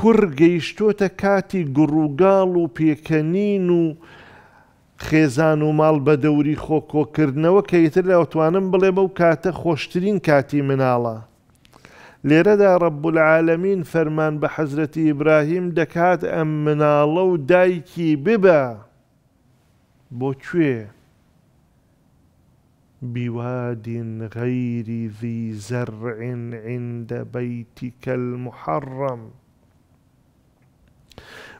کوڕ گەیشتۆتە کاتی گڕووگاڵ و پێکەنین و خێزان و ماڵ بە دەوری خۆکۆکردنەوە کە یتر لەوتوانم بڵێ بەو کاتە خۆشترین کاتی مناڵە. لێرەدا ڕەبولعاالەمین فەرمان بە حەزرەتی ئیبراهیم دەکات ئەم مناڵە و دایکی ببە بۆ کوێ بیوادین غەیری ذی زەرعین عندە بەیتی کەل محەڕەم.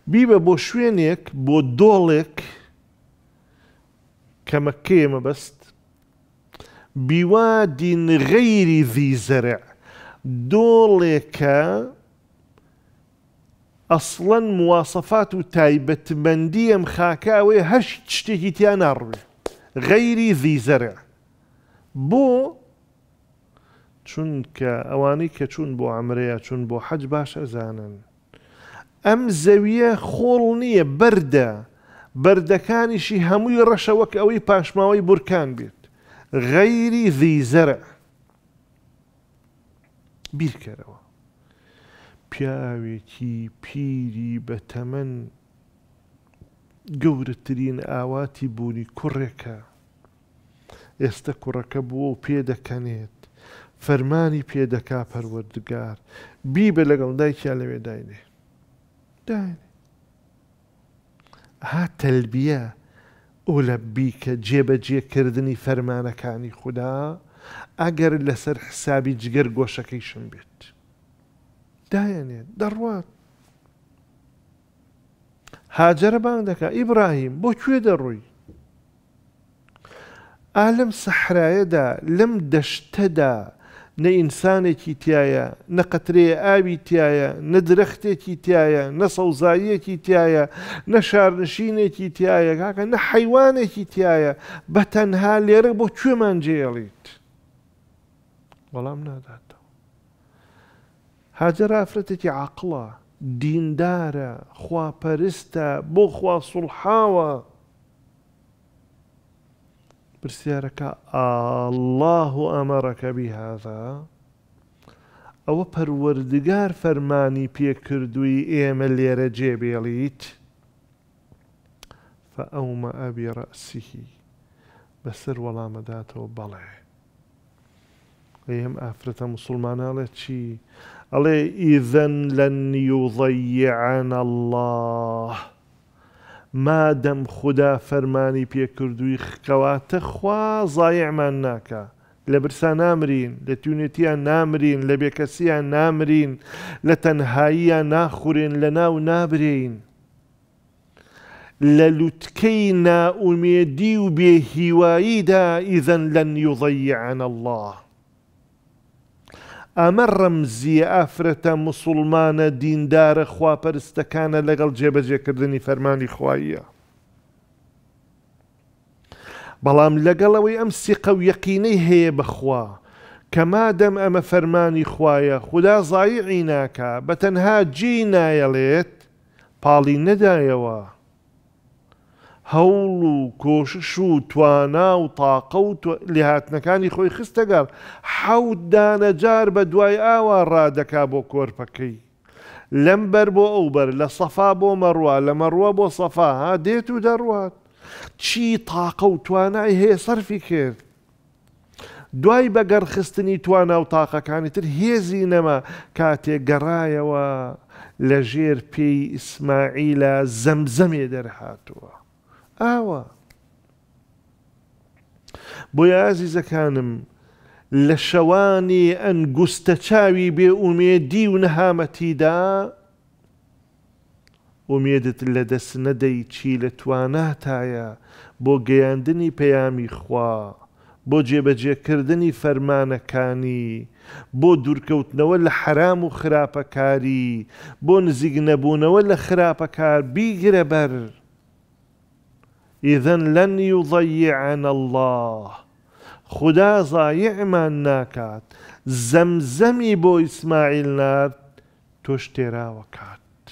بيبا بو شوينيك بو دوليك كما كيما بس بواد غير ذي زرع دولك اصلا مواصفات تايبة مندية مخاكاوي هش تشتهي تيانار غير ذي زرع بو چونك اواني كچون بو عمريا چون بو حج باش ازانن ئەم زەویە خۆڵ نییە بەردە بەردەکانیشی هەمووی ڕەشەوەک ئەوەی پاشماوەی بورکان بێت غەیری زیزەرە بیرکەرەوە پیاوێکی پیری بە تەمەەن گەورەترین ئاواتی بوونی کوڕێکە ئێستا کوڕەکە بووە و پێدەکەنێت فەرمانی پێدەکا پەروەردگار بی بە لەگەڵ دایکیا لەوێ داینێ داێنێ ها تەلبیە ئۆلە بیکە جێبەجێکردنی فەرمانەکانی خوددا ئەگەر لەسەر حسابی جگەر گۆشەکەی شم بێت داەنێ دەڕوات هاجرە بانگ دەکە ئیبراهیم بۆ کوێ دەڕووی ئالم سەحرایەدا لەم دەشتەدا نە ئینسانێکی تایە نە قەترەیە ئاوی تایە نە درەختێکی تایە نە سەوزاییەکی تایە نە شارنشینێکی تایە کاکە نە حیوانێکی تایە بە تەنها لێرە بۆ کوێمان جێڵیت بەڵام ناداتەوە هاجر ئافرەتێکی عقلە دیندارە خواپەرستە بۆ خوا سوڵحاوە برسيارك الله أمرك بهذا أو پروردگار فرماني بيكردوي اللي يرجي بيليت فأوم أبي رأسه بسر ولا مدات وبلع أيام أفرت مسلمان على شي إذا لن يضيعنا الله مادەم خوددا فەرمانی پێکردووی خکەواتە خوا زایعمان ناکە لە برسا نامرین لە تونێتیان نامرین لە بێکەسیان نامرین لە تەنهاییان ناخورێن لە ناو نابرین لە لوتکەی ناومێدی و بێهیواییدا ئیزەن لەن یوضەیعن الله. ئەمە ڕەمزیە ئافرەتە مسلمانە دیندارە خواپەرستەکانە لەگەڵ جێبەجێکردنی فەرمانی خواییە. بەڵام لەگەڵەوەی ئەم سیقە و یەقینەی هەیە بخوا. کە مادەم ئەمە فەرمانی خویە خدا زایعی ناکە بە تەنها جی نایەڵێت پاڵی نەدایەوە. هەوڵ و کۆشش و توانا و تاقە و لێهاتنەکانی خۆی خستەگەڵ حەوت دانەجار بە دوای ئاوا ڕادەکا بۆ کۆرپەکەی لەم بەر بۆ ئەو بەر لە سەفا بۆ مەڕوا لە مەڕوە بۆ سەفا ها دێت و دەڕوات چی تاقە و توانای هەیە سەرفی کرد دوای بەگەرخستنی توانا و تاقەکانی تر هێزی نەما کاتێک گەڕایەوە لە ژێر پێی ئیسماعیلە زەمزەمێ دەرهاتووە ئاوە بۆ یازیزەکانم لە شەوانی ئەنگوستە چاوی بێ ئومێدی و نەهامەتیدا ئومێدت لە دەست نەدەی چی لە تواناتایە بۆ گەیاندنی پەیامی خوا بۆ جێبەجێکردنی فەرمانەکانی بۆ دوورکەوتنەوە لە حرام و خراپەکاری بۆ نزیک نەبوونەوە لە خراپەکار بیگرە بەر إذا لن يضيعنا الله خدا ما ناكات زمزمي بو إسماعيل نات تشترا وكات